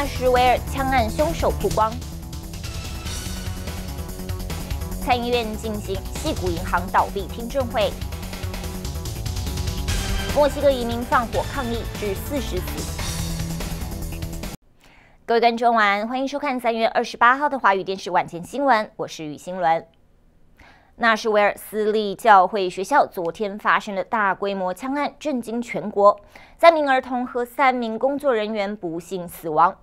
纳什维尔枪案凶手曝光，参议院进行系谷银行倒闭听证会，墨西哥移民放火抗议致四十死。各位观众晚欢迎收看三月二十八号的华语电视晚间新闻，我是雨欣伦。纳什维尔私立教会学校昨天发生的大规模枪案震惊全国，三名儿童和三名工作人员不幸死亡。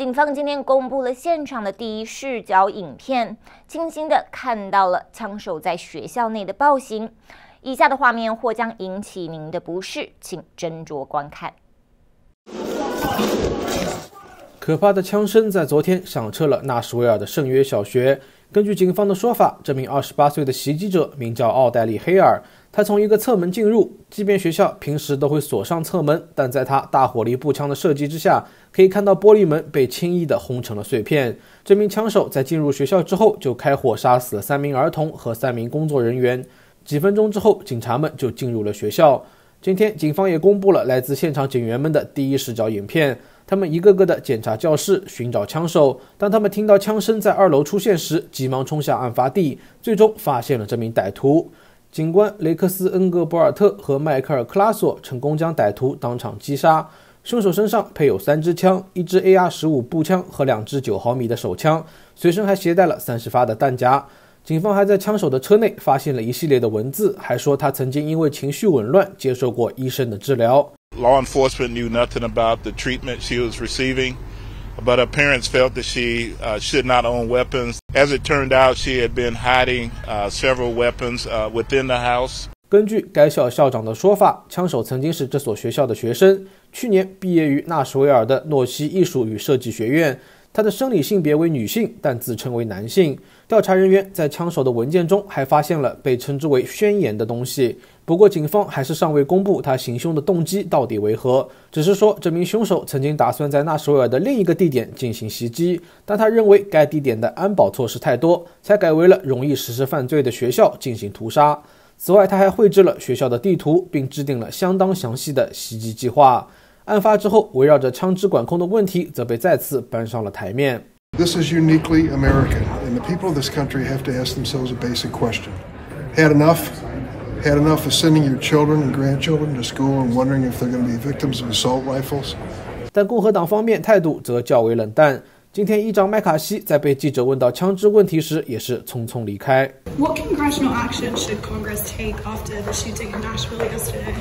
警方今天公布了现场的第一视角影片，清晰的看到了枪手在学校内的暴行。以下的画面或将引起您的不适，请斟酌观看。可怕的枪声在昨天响彻了纳什维尔的圣约小学。根据警方的说法，这名二十八岁的袭击者名叫奥黛丽·黑尔。他从一个侧门进入，即便学校平时都会锁上侧门，但在他大火力步枪的射击之下，可以看到玻璃门被轻易的轰成了碎片。这名枪手在进入学校之后就开火，杀死了三名儿童和三名工作人员。几分钟之后，警察们就进入了学校。今天，警方也公布了来自现场警员们的第一视角影片。他们一个个的检查教室，寻找枪手。当他们听到枪声在二楼出现时，急忙冲向案发地，最终发现了这名歹徒。警官雷克斯·恩格博尔特和迈克尔·克拉索成功将歹徒当场击杀。凶手身上配有三支枪，一支 AR 十五步枪和两支九毫米的手枪，随身还携带了三十发的弹夹。警方还在枪手的车内发现了一系列的文字，还说他曾经因为情绪紊乱接受过医生的治疗。Law enforcement knew nothing about the treatment she was receiving, but her parents felt that she should not own weapons. As it turned out, she had been hiding several weapons within the house. 根据该校校长的说法，枪手曾经是这所学校的学生，去年毕业于纳什维尔的诺西艺术与设计学院。他的生理性别为女性，但自称为男性。调查人员在枪手的文件中还发现了被称之为“宣言”的东西，不过警方还是尚未公布他行凶的动机到底为何，只是说这名凶手曾经打算在纳什维尔的另一个地点进行袭击，但他认为该地点的安保措施太多，才改为了容易实施犯罪的学校进行屠杀。此外，他还绘制了学校的地图，并制定了相当详细的袭击计划。案发之后，围绕着枪支管控的问题则被再次搬上了台面。This is uniquely American, and the people of this country have to ask themselves a basic question. Had enough? Had enough of sending your children and grandchildren to school and wondering if they're going to be victims of assault rifles? 但共和党方面态度则较为冷淡。今天议长麦卡锡在被记者问到枪支问题时，也是匆匆离开。What congressional action should Congress take after the shooting in Nashville yesterday?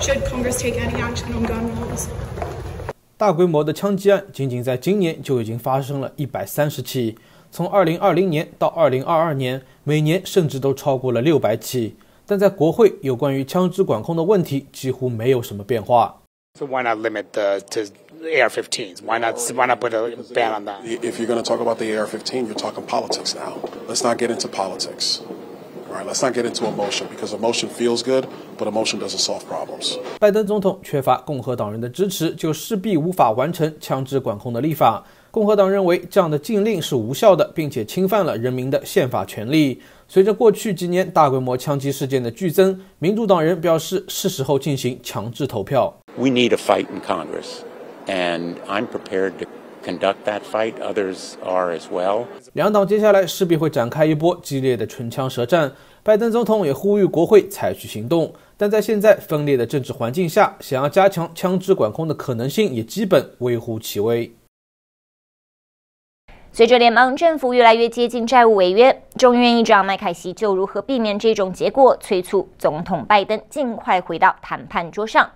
Should Congress take any action on gun laws? 大规模的枪击案，仅仅在今年就已经发生了一百三十起。从二零二零年到二零二二年，每年甚至都超过了六百起。但在国会有关于枪支管控的问题，几乎没有什么变化。So why not limit the to AR-15s? Why not why not put a ban on that? If you're going to talk about the AR-15, you're talking politics now. Let's not get into politics. 拜登总统缺乏共和党人的支持，就势必无法完成枪支管控的立法。共和党认为这样的禁令是无效的，并且侵犯了人民的宪法权利。随着过去几年大规模枪击事件的剧增，民主党人表示是时候进行强制投票。We need a fight in Congress, and I'm prepared to conduct that fight. Others are as well. 两党接下来势必会展开一波激烈的唇枪舌战。拜登总统也呼吁国会采取行动，但在现在分裂的政治环境下，想要加强枪支管控的可能性也基本微乎其微。随着联邦政府越来越接近债务违约，众院议长麦凯西就如何避免这种结果，催促总统拜登尽快回到谈判桌上。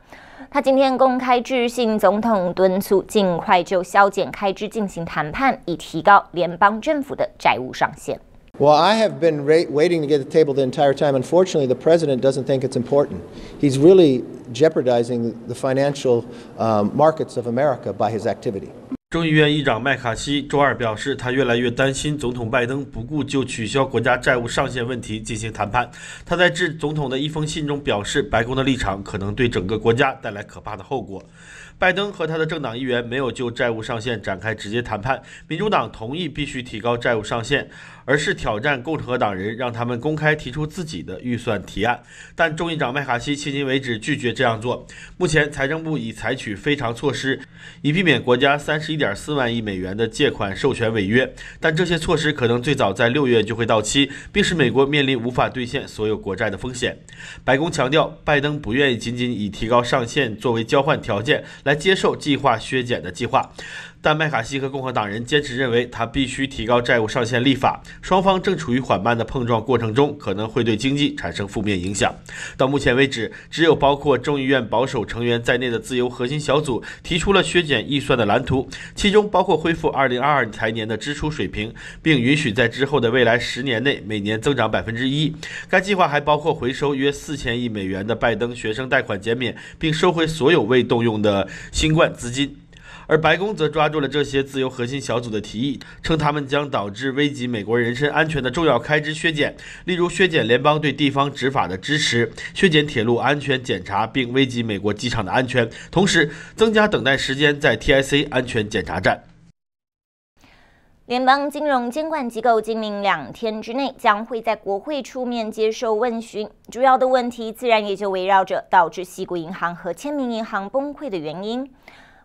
他今天公开致信总统，敦促尽快就削减开支进行谈判，以提高联邦政府的债务上限。Well, I have been waiting to get the table the entire time. Unfortunately, the president doesn't think it's important. He's really jeopardizing the financial markets of America by his activity. 众议院议长麦卡锡周二表示，他越来越担心总统拜登不顾就取消国家债务上限问题进行谈判。他在致总统的一封信中表示，白宫的立场可能对整个国家带来可怕的后果。拜登和他的政党议员没有就债务上限展开直接谈判。民主党同意必须提高债务上限。而是挑战共和党人，让他们公开提出自己的预算提案。但众议长麦卡锡迄今为止拒绝这样做。目前，财政部已采取非常措施，以避免国家三十一点四万亿美元的借款授权违约。但这些措施可能最早在六月就会到期，并使美国面临无法兑现所有国债的风险。白宫强调，拜登不愿意仅仅以提高上限作为交换条件来接受计划削减的计划。但麦卡锡和共和党人坚持认为，他必须提高债务上限立法。双方正处于缓慢的碰撞过程中，可能会对经济产生负面影响。到目前为止，只有包括众议院保守成员在内的自由核心小组提出了削减预算的蓝图，其中包括恢复二零二二财年的支出水平，并允许在之后的未来十年内每年增长百分之一。该计划还包括回收约四千亿美元的拜登学生贷款减免，并收回所有未动用的新冠资金。而白宫则抓住了这些自由核心小组的提议，称他们将导致危及美国人身安全的重要开支削减，例如削减联邦对地方执法的支持，削减铁路安全检查，并危及美国机场的安全，同时增加等待时间在 TIC 安全检查站。联邦金融监管机构今明两天之内将会在国会出面接受问询，主要的问题自然也就围绕着导致西谷银行和签名银行崩溃的原因。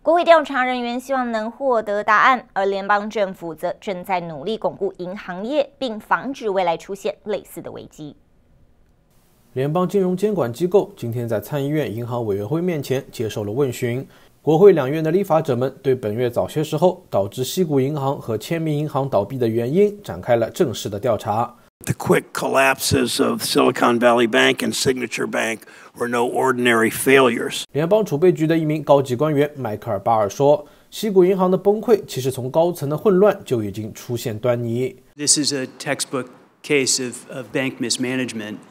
国会调查人员希望能获得答案，而联邦政府则正在努力巩固银行业，并防止未来出现类似的危机。联邦金融监管机构今天在参议院银行委员会面前接受了问询。国会两院的立法者们对本月早些时候导致西谷银行和签名银行倒闭的原因展开了正式的调查。联邦储备局的一名高级官员迈克尔·巴尔说：“西谷银行的崩溃其实从高层的混乱就已经出现端倪。”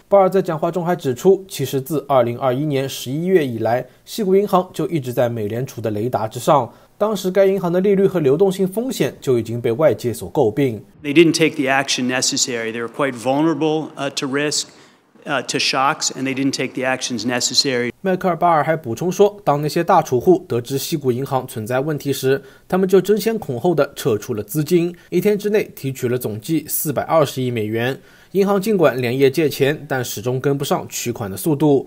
巴尔在讲话中还指出，其实自2021年11月以来，西谷银行就一直在美联储的雷达之上。当时，该银行的利率和流动性风险就已经被外界所诟病。They didn't take the action necessary. They were quite vulnerable to risk, Uh, to shocks, and they didn't take the actions necessary. 迈克尔·巴尔还补充说，当那些大储户得知西谷银行存在问题时，他们就争先恐后的撤出了资金，一天之内提取了总计四百二十亿美元。银行尽管连夜借钱，但始终跟不上取款的速度。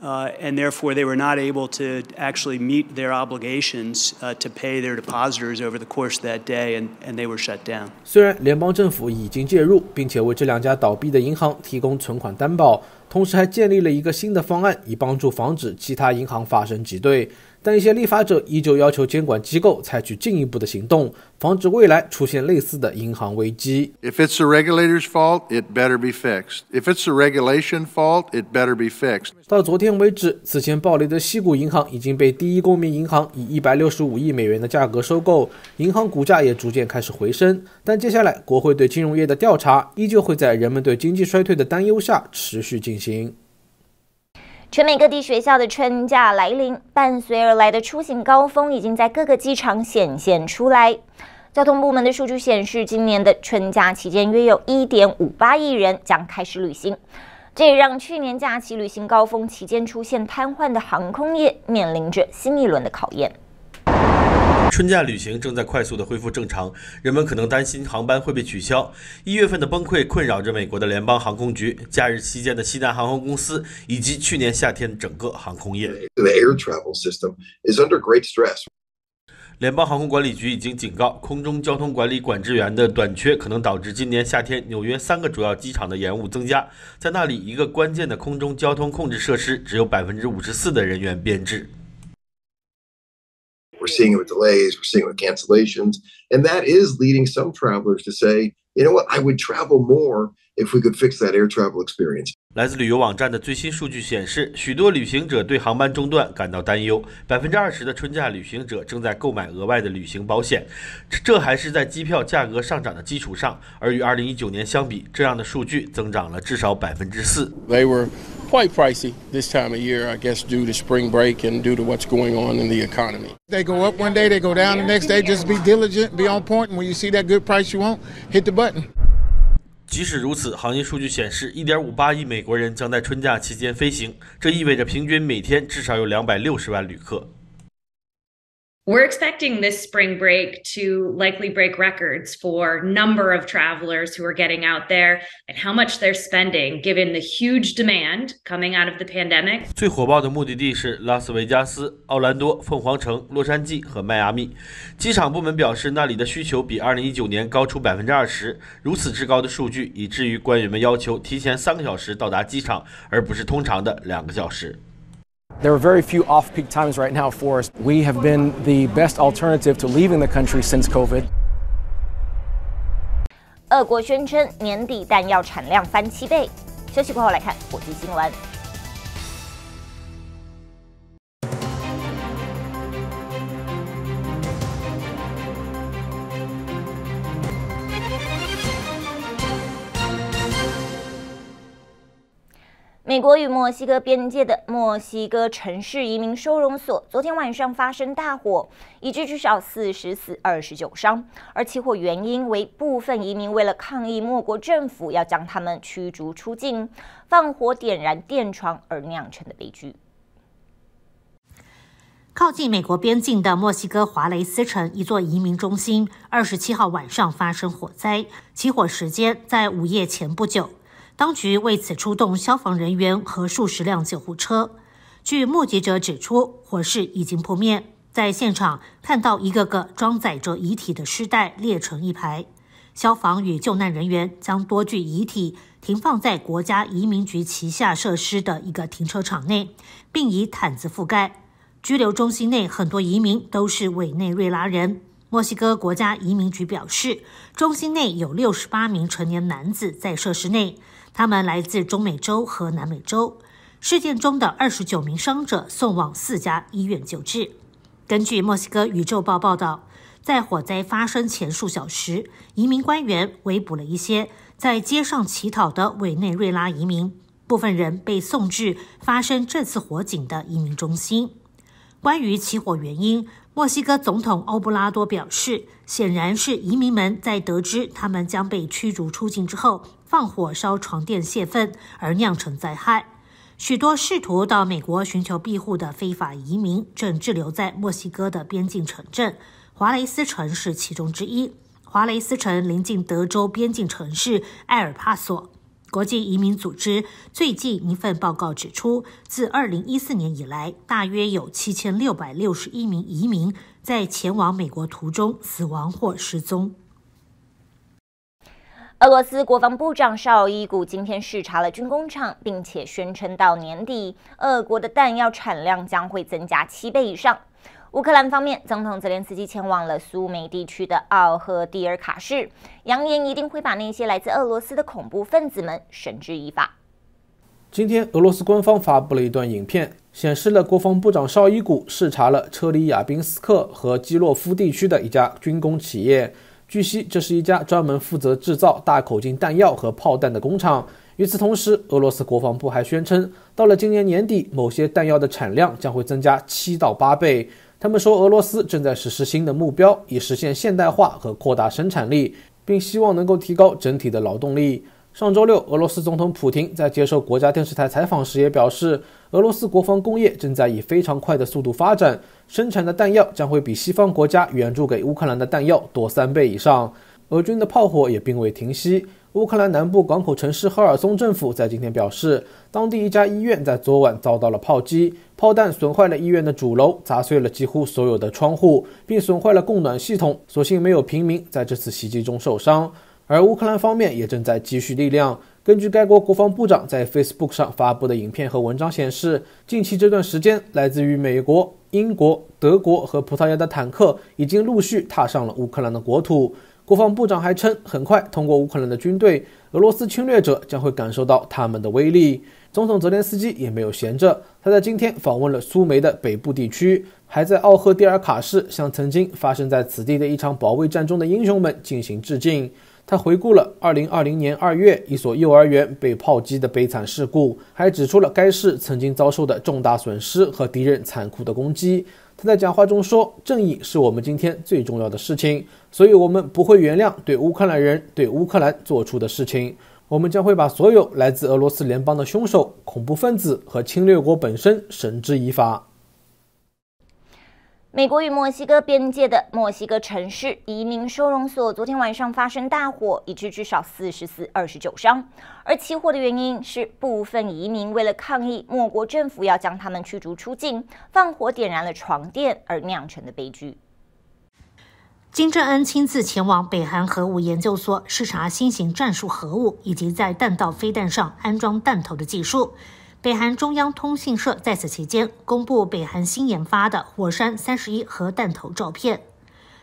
u and therefore they were not able to actually meet their obligations to pay their depositors over the course of that day, and, and they were shut down. 虽然联邦政府已经介入，并且为这两家倒闭的银行提供存款担保，同时还建立了一个新的方案，以帮助防止其他银行发生挤兑。但一些立法者依旧要求监管机构采取进一步的行动，防止未来出现类似的银行危机。If it's the regulator's fault, it better be fixed. If it's the regulation fault, it better be fixed. 到昨天为止，此前暴雷的西谷银行已经被第一公民银行以一百六十五亿美元的价格收购，银行股价也逐渐开始回升。但接下来，国会对金融业的调查依旧会在人们对经济衰退的担忧下持续进行。全美各地学校的春假来临，伴随而来的出行高峰已经在各个机场显现出来。交通部门的数据显示，今年的春假期间约有一点五八亿人将开始旅行，这也让去年假期旅行高峰期间出现瘫痪的航空业面临着新一轮的考验。春假旅行正在快速的恢复正常，人们可能担心航班会被取消。一月份的崩溃困扰着美国的联邦航空局、假日期间的西南航空公司以及去年夏天整个航空业。The air travel system is under great stress. 联邦航空管理局已经警告，空中交通管理管制员的短缺可能导致今年夏天纽约三个主要机场的延误增加。在那里，一个关键的空中交通控制设施只有百分之五十四的人员编制。We're seeing it with delays, we're seeing it with cancellations. And that is leading some travelers to say, you know what, I would travel more if fix air experience. we travel could that 来自旅游网站的最新数据显示，许多旅行者对航班中断感到担忧。百分之二十的春假旅行者正在购买额外的旅行保险，这还是在机票价格上涨的基础上。而与二零一九年相比，这样的数据增长了至少百分之四。They were quite pricey this time of year, I guess, due to spring break and due to what's going on in the economy. They go up one day, they go down the next day. Just be diligent, be on point, and when you see that good price you want, hit the button. 即使如此，行业数据显示，1.58亿美国人将在春假期间飞行，这意味着平均每天至少有260万旅客。We're expecting break likely break records number travelers spring for this to are of 最火爆的目的地是拉斯维加斯、奥兰多、凤凰城、洛杉矶和迈阿密。机场部门表示，那里的需求比二零一九年高出百分之二十。如此之高的数据，以至于官员们要求提前三个小时到达机场，而不是通常的两个小时。There are very few off peak times right now for us. We have been the best alternative to leaving the country since COVID. 美国与墨西哥边界的墨西哥城市移民收容所昨天晚上发生大火，已致至少四十死二十九伤。而起火原因为部分移民为了抗议墨国政府要将他们驱逐出境，放火点燃电床而酿成的悲剧。靠近美国边境的墨西哥华雷斯城一座移民中心，二十七号晚上发生火灾，起火时间在午夜前不久。当局为此出动消防人员和数十辆救护车。据目击者指出，火势已经扑灭。在现场看到一个个装载着遗体的尸袋列成一排。消防与救难人员将多具遗体停放在国家移民局旗下设施的一个停车场内，并以毯子覆盖。拘留中心内很多移民都是委内瑞拉人。墨西哥国家移民局表示，中心内有六十八名成年男子在设施内。他们来自中美洲和南美洲。事件中的二十九名伤者送往四家医院救治。根据《墨西哥宇宙报》报道，在火灾发生前数小时，移民官员围捕了一些在街上乞讨的委内瑞拉移民，部分人被送至发生这次火警的移民中心。关于起火原因，墨西哥总统奥布拉多表示，显然是移民们在得知他们将被驱逐出境之后。放火烧床垫泄愤而酿成灾害，许多试图到美国寻求庇护的非法移民正滞留在墨西哥的边境城镇，华雷斯城是其中之一。华雷斯城临近德州边境城市埃尔帕索。国际移民组织最近一份报告指出，自2014年以来，大约有7661名移民在前往美国途中死亡或失踪。俄罗斯国防部长绍伊古今天视察了军工厂，并且宣称，到年底，俄国的弹药产量将会增加七倍以上。乌克兰方面，总统泽连斯基前往了苏梅地区的奥赫蒂尔卡市，扬言一定会把那些来自俄罗斯的恐怖分子们绳之以法。今天，俄罗斯官方发布了一段影片，显示了国防部长绍伊古视察了车里雅宾斯克和基洛夫地区的一家军工企业。据悉，这是一家专门负责制造大口径弹药和炮弹的工厂。与此同时，俄罗斯国防部还宣称，到了今年年底，某些弹药的产量将会增加七到八倍。他们说，俄罗斯正在实施新的目标，以实现现代化和扩大生产力，并希望能够提高整体的劳动力。上周六，俄罗斯总统普京在接受国家电视台采访时也表示。俄罗斯国防工业正在以非常快的速度发展，生产的弹药将会比西方国家援助给乌克兰的弹药多三倍以上。俄军的炮火也并未停息。乌克兰南部港口城市赫尔松政府在今天表示，当地一家医院在昨晚遭到了炮击，炮弹损坏了医院的主楼，砸碎了几乎所有的窗户，并损坏了供暖系统。所幸没有平民在这次袭击中受伤。而乌克兰方面也正在积蓄力量。根据该国国防部长在 Facebook 上发布的影片和文章显示，近期这段时间，来自于美国、英国、德国和葡萄牙的坦克已经陆续踏上了乌克兰的国土。国防部长还称，很快通过乌克兰的军队，俄罗斯侵略者将会感受到他们的威力。总统泽连斯基也没有闲着，他在今天访问了苏梅的北部地区，还在奥赫蒂尔卡市向曾经发生在此地的一场保卫战中的英雄们进行致敬。他回顾了2020年2月一所幼儿园被炮击的悲惨事故，还指出了该市曾经遭受的重大损失和敌人残酷的攻击。他在讲话中说：“正义是我们今天最重要的事情，所以我们不会原谅对乌克兰人、对乌克兰做出的事情。我们将会把所有来自俄罗斯联邦的凶手、恐怖分子和侵略国本身绳之以法。”美国与墨西哥边界的墨西哥城市移民收容所昨天晚上发生大火，已致至少四十四二十九伤。而起火的原因是部分移民为了抗议莫国政府要将他们驱逐出境，放火点燃了床垫而酿成的悲剧。金正恩亲自前往北韩核武研究所视察新型战术核武以及在弹道飞弹上安装弹头的技术。北韩中央通信社在此期间公布北韩新研发的“火山三十一”核弹头照片。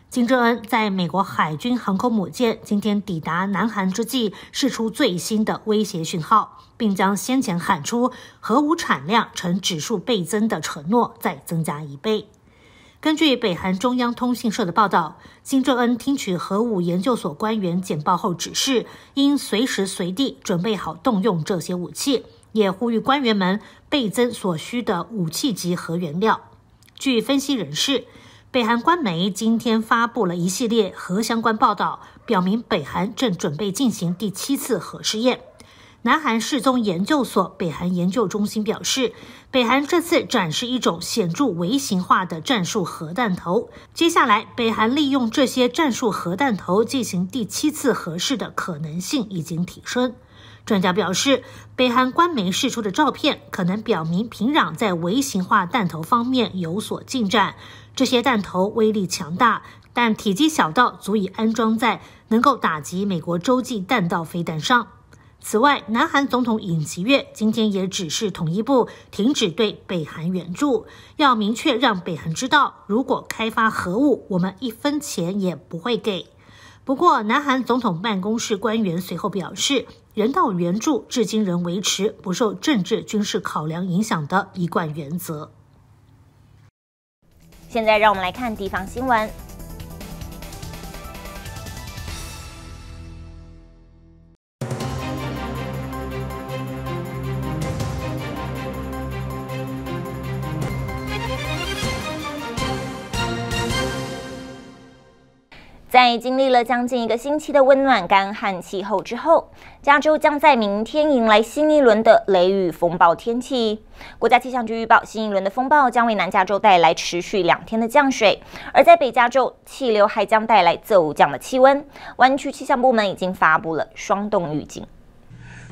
金正恩在美国海军航空母舰今天抵达南韩之际，释出最新的威胁讯号，并将先前喊出核武产量呈指数倍增的承诺再增加一倍。根据北韩中央通讯社的报道，金正恩听取核武研究所官员简报后指示，应随时随地准备好动用这些武器。也呼吁官员们倍增所需的武器级核原料。据分析人士，北韩官媒今天发布了一系列核相关报道，表明北韩正准备进行第七次核试验。南韩世宗研究所、北韩研究中心表示。北韩这次展示一种显著微型化的战术核弹头，接下来北韩利用这些战术核弹头进行第七次核试的可能性已经提升。专家表示，北韩官媒释出的照片可能表明平壤在微型化弹头方面有所进展。这些弹头威力强大，但体积小到足以安装在能够打击美国洲际弹道飞弹上。此外，南韩总统尹锡悦今天也指示统一部停止对北韩援助，要明确让北韩知道，如果开发核武，我们一分钱也不会给。不过，南韩总统办公室官员随后表示，人道援助至今仍维持不受政治军事考量影响的一贯原则。现在让我们来看地方新闻。在经历了将近一个星期的温暖干旱气候之后，加州将在明天迎来新一轮的雷雨风暴天气。国家气象局预报，新一轮的风暴将为南加州带来持续两天的降水，而在北加州，气流还将带来骤降的气温。湾区气象部门已经发布了霜冻预警。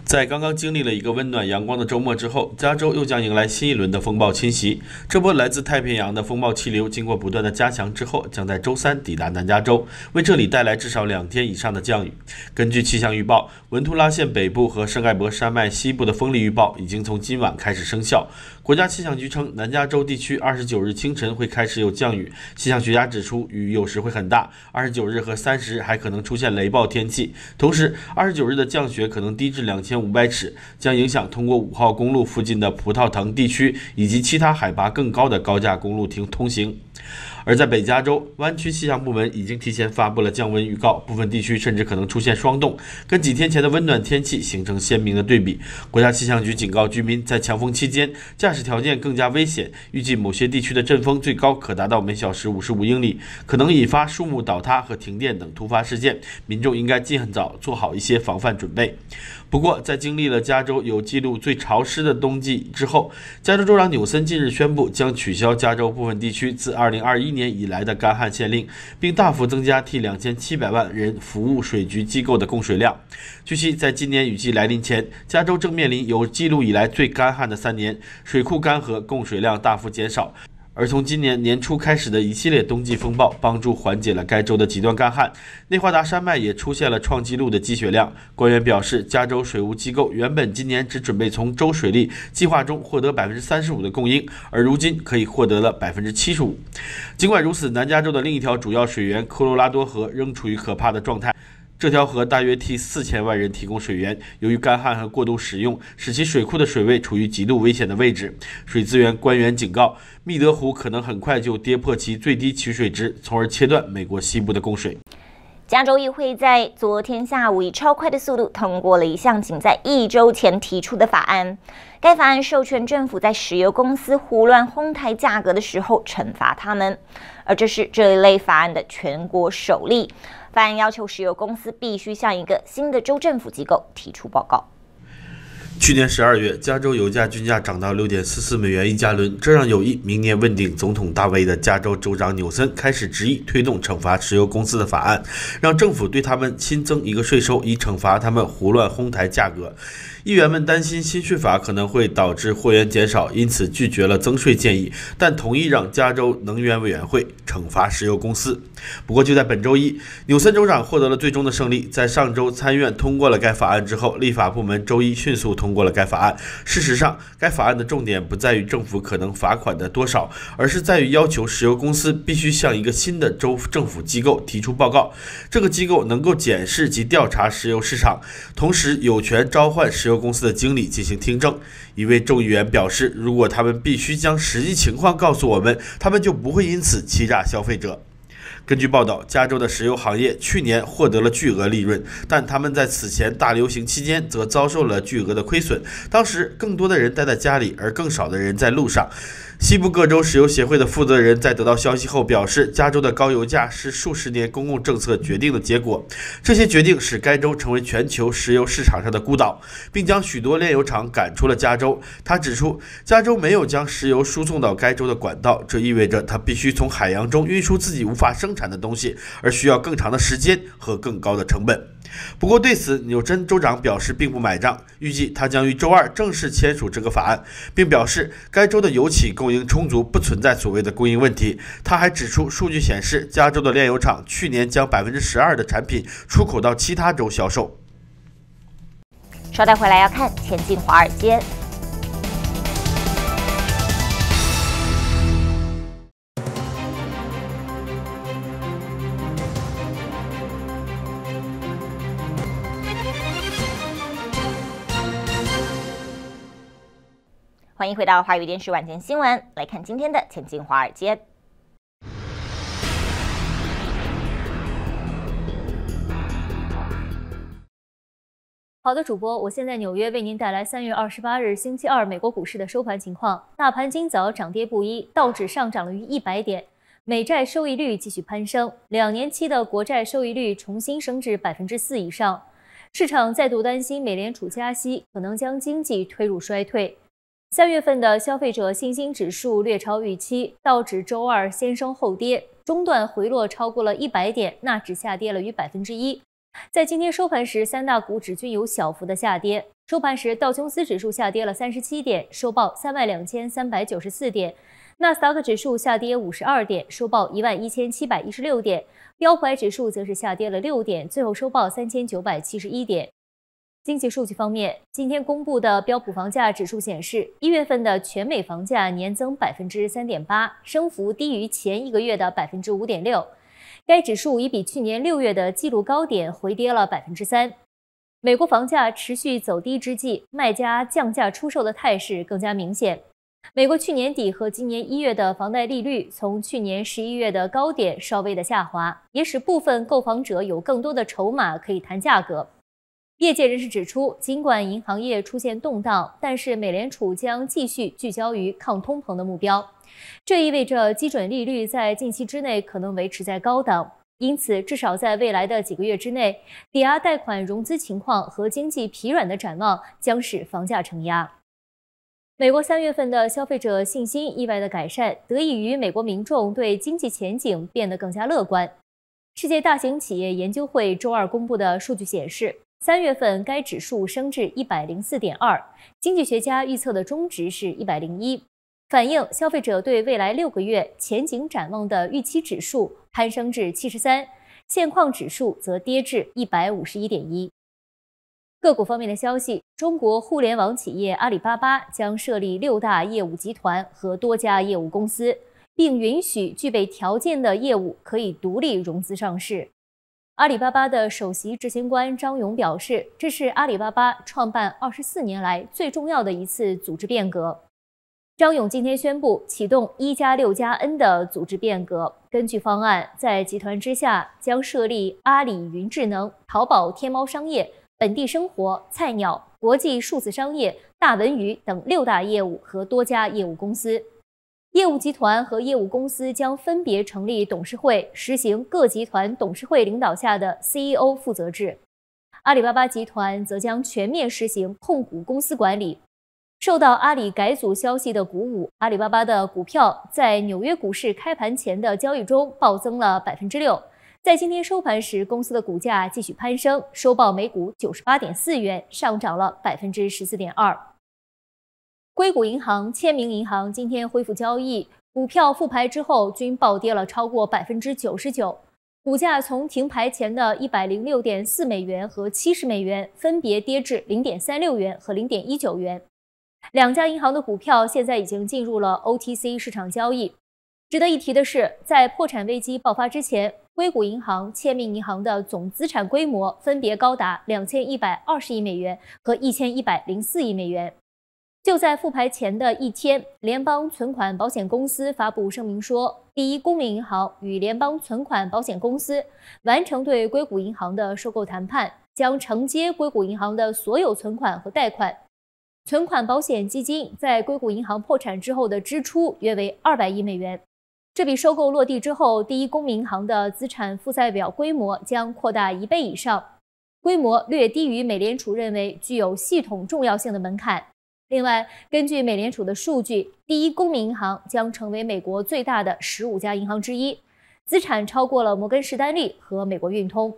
在刚刚经历了一个温暖阳光的周末之后，加州又将迎来新一轮的风暴侵袭。这波来自太平洋的风暴气流，经过不断的加强之后，将在周三抵达南加州，为这里带来至少两天以上的降雨。根据气象预报，文图拉县北部和圣盖博山脉西部的风力预报已经从今晚开始生效。国家气象局称，南加州地区二十九日清晨会开始有降雨。气象学家指出，雨有时会很大。二十九日和三十日还可能出现雷暴天气。同时，二十九日的降雪可能低至两千五百尺，将影响通过五号公路附近的葡萄藤地区以及其他海拔更高的高架公路停通行。而在北加州，湾区气象部门已经提前发布了降温预告，部分地区甚至可能出现霜冻，跟几天前的温暖天气形成鲜明的对比。国家气象局警告居民，在强风期间，驾驶条件更加危险。预计某些地区的阵风最高可达到每小时55英里，可能引发树木倒塌和停电等突发事件，民众应该尽早做好一些防范准备。不过，在经历了加州有记录最潮湿的冬季之后，加州州长纽森近日宣布将取消加州部分地区自2021年以来的干旱限令，并大幅增加替2700万人服务水局机构的供水量。据悉，在今年雨季来临前，加州正面临有记录以来最干旱的三年，水库干涸，供水量大幅减少。而从今年年初开始的一系列冬季风暴，帮助缓解了该州的极端干旱。内华达山脉也出现了创纪录的积雪量。官员表示，加州水务机构原本今年只准备从州水利计划中获得百分之三十五的供应，而如今可以获得了百分之七十五。尽管如此，南加州的另一条主要水源——科罗拉多河，仍处于可怕的状态。这条河大约替四千万人提供水源。由于干旱和过度使用，使其水库的水位处于极度危险的位置。水资源官员警告，密德湖可能很快就跌破其最低取水值，从而切断美国西部的供水。加州议会在昨天下午以超快的速度通过了一项仅在一周前提出的法案。该法案授权政府在石油公司胡乱哄抬价格的时候惩罚他们，而这是这一类法案的全国首例。法案要求石油公司必须向一个新的州政府机构提出报告。去年十二月，加州油价均价涨到六点四四美元一加仑，这让有意明年问鼎总统大位的加州州长纽森开始执意推动惩罚石油公司的法案，让政府对他们新增一个税收，以惩罚他们胡乱哄抬价格。议员们担心新税法可能会导致货源减少，因此拒绝了增税建议，但同意让加州能源委员会惩罚石油公司。不过就在本周一，纽森州长获得了最终的胜利，在上周参院通过了该法案之后，立法部门周一迅速通。通过了该法案。事实上，该法案的重点不在于政府可能罚款的多少，而是在于要求石油公司必须向一个新的州政府机构提出报告。这个机构能够检视及调查石油市场，同时有权召唤石油公司的经理进行听证。一位众议员表示，如果他们必须将实际情况告诉我们，他们就不会因此欺诈消费者。根据报道，加州的石油行业去年获得了巨额利润，但他们在此前大流行期间则遭受了巨额的亏损。当时，更多的人待在家里，而更少的人在路上。西部各州石油协会的负责人在得到消息后表示，加州的高油价是数十年公共政策决定的结果。这些决定使该州成为全球石油市场上的孤岛，并将许多炼油厂赶出了加州。他指出，加州没有将石油输送到该州的管道，这意味着它必须从海洋中运输自己无法生产的东西，而需要更长的时间和更高的成本。不过，对此纽森州长表示并不买账，预计他将于周二正式签署这个法案，并表示该州的油企供应充足，不存在所谓的供应问题。他还指出，数据显示，加州的炼油厂去年将百分之十二的产品出口到其他州销售。稍待回来，要看《前进华尔街》。欢迎回到华语电视晚间新闻，来看今天的《前进华尔街》。好的，主播，我现在纽约为您带来三月二十八日星期二美国股市的收盘情况。大盘今早涨跌不一，道指上涨了逾一百点，美债收益率继续攀升，两年期的国债收益率重新升至百分之四以上。市场再度担心美联储加息可能将经济推入衰退。三月份的消费者信心指数略超预期，道指周二先升后跌，中段回落超过了一百点，纳指下跌了逾百分之一。在今天收盘时，三大股指均有小幅的下跌。收盘时，道琼斯指数下跌了三十七点，收报三万两千三百九十四点；纳斯达克指数下跌五十二点，收报一万一千七百一十六点；标普指数则是下跌了六点，最后收报三千九百七十一点。经济数据方面，今天公布的标普房价指数显示，一月份的全美房价年增百分之三点八，升幅低于前一个月的百分之五点六。该指数已比去年六月的纪录高点回跌了百分之三。美国房价持续走低之际，卖家降价出售的态势更加明显。美国去年底和今年一月的房贷利率，从去年十一月的高点稍微的下滑，也使部分购房者有更多的筹码可以谈价格。业界人士指出，尽管银行业出现动荡，但是美联储将继续聚焦于抗通膨的目标。这意味着基准利率在近期之内可能维持在高档，因此至少在未来的几个月之内，抵押贷款融资情况和经济疲软的展望将使房价承压。美国三月份的消费者信心意外的改善，得益于美国民众对经济前景变得更加乐观。世界大型企业研究会周二公布的数据显示。三月份，该指数升至一百零四点二，经济学家预测的中值是一百零一。反映消费者对未来六个月前景展望的预期指数攀升至七十三，现况指数则跌至一百五十一点一。个股方面的消息：中国互联网企业阿里巴巴将设立六大业务集团和多家业务公司，并允许具备条件的业务可以独立融资上市。阿里巴巴的首席执行官张勇表示，这是阿里巴巴创办二十四年来最重要的一次组织变革。张勇今天宣布启动“一加六加 N” 的组织变革。根据方案，在集团之下将设立阿里云智能、淘宝、天猫商业、本地生活、菜鸟、国际数字商业、大文娱等六大业务和多家业务公司。业务集团和业务公司将分别成立董事会，实行各集团董事会领导下的 CEO 负责制。阿里巴巴集团则将全面实行控股公司管理。受到阿里改组消息的鼓舞，阿里巴巴的股票在纽约股市开盘前的交易中暴增了百分之六。在今天收盘时，公司的股价继续攀升，收报每股九十八点四元，上涨了百分之十四点二。硅谷银行、签名银行今天恢复交易，股票复牌之后均暴跌了超过百分之九十九，股价从停牌前的一百零六点四美元和七十美元，分别跌至零点三六元和零点一九元。两家银行的股票现在已经进入了 OTC 市场交易。值得一提的是，在破产危机爆发之前，硅谷银行、签名银行的总资产规模分别高达两千一百二十亿美元和一千一百零四亿美元。就在复牌前的一天，联邦存款保险公司发布声明说，第一公民银行与联邦存款保险公司完成对硅谷银行的收购谈判，将承接硅谷银行的所有存款和贷款。存款保险基金在硅谷银行破产之后的支出约为二百亿美元。这笔收购落地之后，第一公民银行的资产负债表规模将扩大一倍以上，规模略低于美联储认为具有系统重要性的门槛。另外，根据美联储的数据，第一公民银行将成为美国最大的十五家银行之一，资产超过了摩根士丹利和美国运通。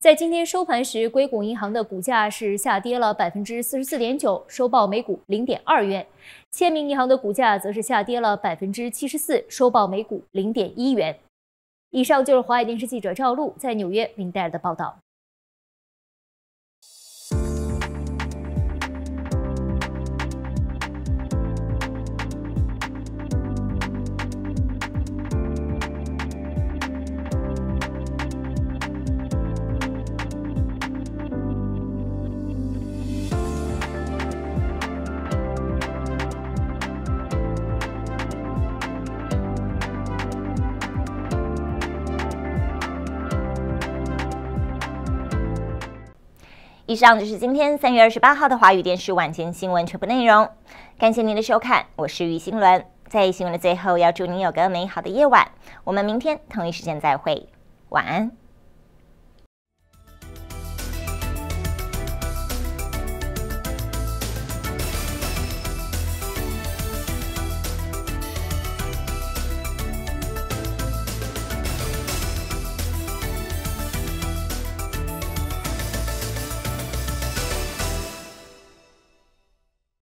在今天收盘时，硅谷银行的股价是下跌了百分之四十四点九，收报每股零点二元；签名银行的股价则是下跌了百分之七十四，收报每股零点一元。以上就是华尔电视记者赵璐在纽约林戴尔的报道。以上就是今天三月二十八号的华语电视晚间新闻全部内容，感谢您的收看，我是于新伦。在新闻的最后，要祝您有个美好的夜晚，我们明天同一时间再会，晚安。